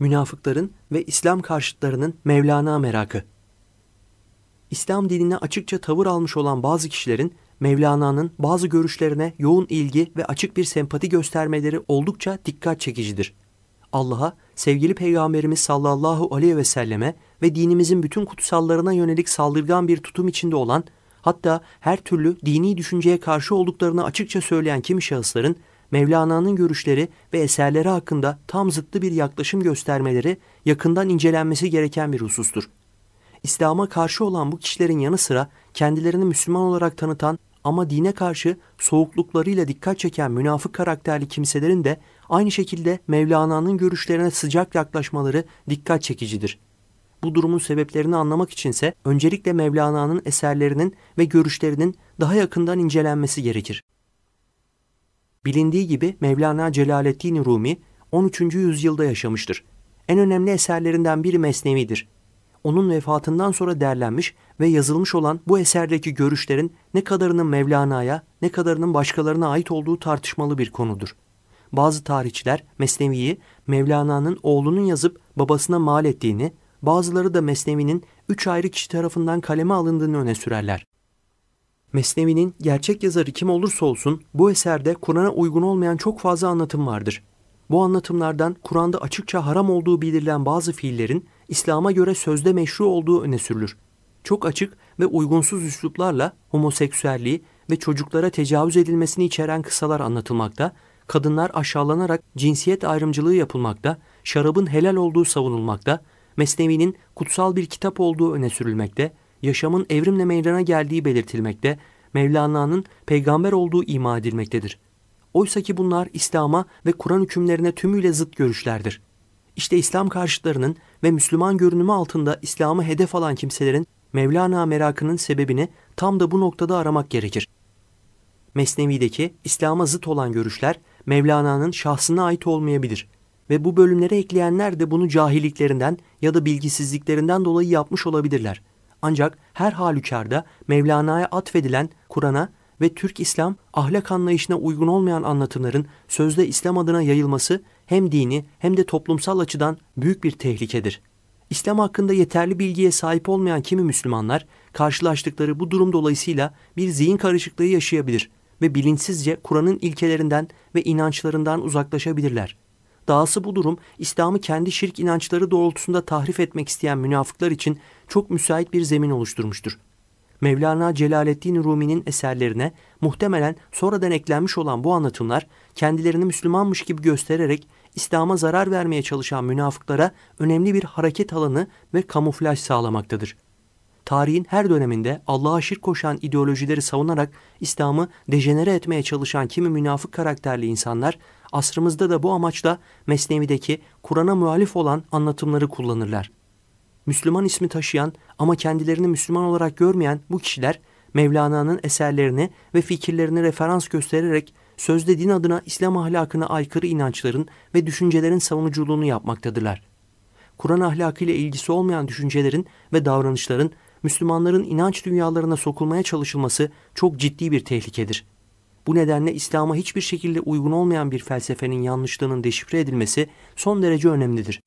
münafıkların ve İslam karşıtlarının Mevlana merakı. İslam dinine açıkça tavır almış olan bazı kişilerin Mevlana'nın bazı görüşlerine yoğun ilgi ve açık bir sempati göstermeleri oldukça dikkat çekicidir. Allah'a, sevgili Peygamberimiz sallallahu aleyhi ve selleme ve dinimizin bütün kutsallarına yönelik saldırgan bir tutum içinde olan, hatta her türlü dini düşünceye karşı olduklarını açıkça söyleyen kimi şahısların Mevlana'nın görüşleri ve eserleri hakkında tam zıttı bir yaklaşım göstermeleri yakından incelenmesi gereken bir husustur. İslam'a karşı olan bu kişilerin yanı sıra kendilerini Müslüman olarak tanıtan ama dine karşı soğukluklarıyla dikkat çeken münafık karakterli kimselerin de aynı şekilde Mevlana'nın görüşlerine sıcak yaklaşmaları dikkat çekicidir. Bu durumun sebeplerini anlamak içinse öncelikle Mevlana'nın eserlerinin ve görüşlerinin daha yakından incelenmesi gerekir. Bilindiği gibi Mevlana Celaleddin Rumi 13. yüzyılda yaşamıştır. En önemli eserlerinden biri Mesnevi'dir. Onun vefatından sonra derlenmiş ve yazılmış olan bu eserdeki görüşlerin ne kadarının Mevlana'ya ne kadarının başkalarına ait olduğu tartışmalı bir konudur. Bazı tarihçiler Mesnevi'yi Mevlana'nın oğlunun yazıp babasına mal ettiğini, bazıları da Mesnevi'nin üç ayrı kişi tarafından kaleme alındığını öne sürerler. Mesnevi'nin gerçek yazarı kim olursa olsun bu eserde Kur'an'a uygun olmayan çok fazla anlatım vardır. Bu anlatımlardan Kur'an'da açıkça haram olduğu bildirilen bazı fiillerin İslam'a göre sözde meşru olduğu öne sürülür. Çok açık ve uygunsuz üsluplarla homoseksüelliği ve çocuklara tecavüz edilmesini içeren kısalar anlatılmakta, kadınlar aşağılanarak cinsiyet ayrımcılığı yapılmakta, şarabın helal olduğu savunulmakta, Mesnevi'nin kutsal bir kitap olduğu öne sürülmekte, yaşamın evrimle meydana geldiği belirtilmekte, Mevlana'nın peygamber olduğu ima edilmektedir. Oysa ki bunlar İslam'a ve Kur'an hükümlerine tümüyle zıt görüşlerdir. İşte İslam karşıtlarının ve Müslüman görünümü altında İslam'ı hedef alan kimselerin Mevlana merakının sebebini tam da bu noktada aramak gerekir. Mesnevi'deki İslam'a zıt olan görüşler Mevlana'nın şahsına ait olmayabilir ve bu bölümlere ekleyenler de bunu cahilliklerinden ya da bilgisizliklerinden dolayı yapmış olabilirler.'' Ancak her halükarda Mevlana'ya atfedilen Kur'an'a ve Türk İslam ahlak anlayışına uygun olmayan anlatımların sözde İslam adına yayılması hem dini hem de toplumsal açıdan büyük bir tehlikedir. İslam hakkında yeterli bilgiye sahip olmayan kimi Müslümanlar karşılaştıkları bu durum dolayısıyla bir zihin karışıklığı yaşayabilir ve bilinçsizce Kur'an'ın ilkelerinden ve inançlarından uzaklaşabilirler. Dahası bu durum İslam'ı kendi şirk inançları doğrultusunda tahrif etmek isteyen münafıklar için çok müsait bir zemin oluşturmuştur. Mevlana Celaleddin Rumi'nin eserlerine muhtemelen sonradan eklenmiş olan bu anlatımlar kendilerini Müslümanmış gibi göstererek İslam'a zarar vermeye çalışan münafıklara önemli bir hareket alanı ve kamuflaj sağlamaktadır. Tarihin her döneminde Allah'a şirk koşan ideolojileri savunarak İslam'ı dejenere etmeye çalışan kimi münafık karakterli insanlar Asrımızda da bu amaçla Mesnevi'deki Kur'an'a muhalif olan anlatımları kullanırlar. Müslüman ismi taşıyan ama kendilerini Müslüman olarak görmeyen bu kişiler Mevlana'nın eserlerini ve fikirlerini referans göstererek sözde din adına İslam ahlakına aykırı inançların ve düşüncelerin savunuculuğunu yapmaktadırlar. Kur'an ahlakıyla ilgisi olmayan düşüncelerin ve davranışların Müslümanların inanç dünyalarına sokulmaya çalışılması çok ciddi bir tehlikedir.'' Bu nedenle İslam'a hiçbir şekilde uygun olmayan bir felsefenin yanlışlığının deşifre edilmesi son derece önemlidir.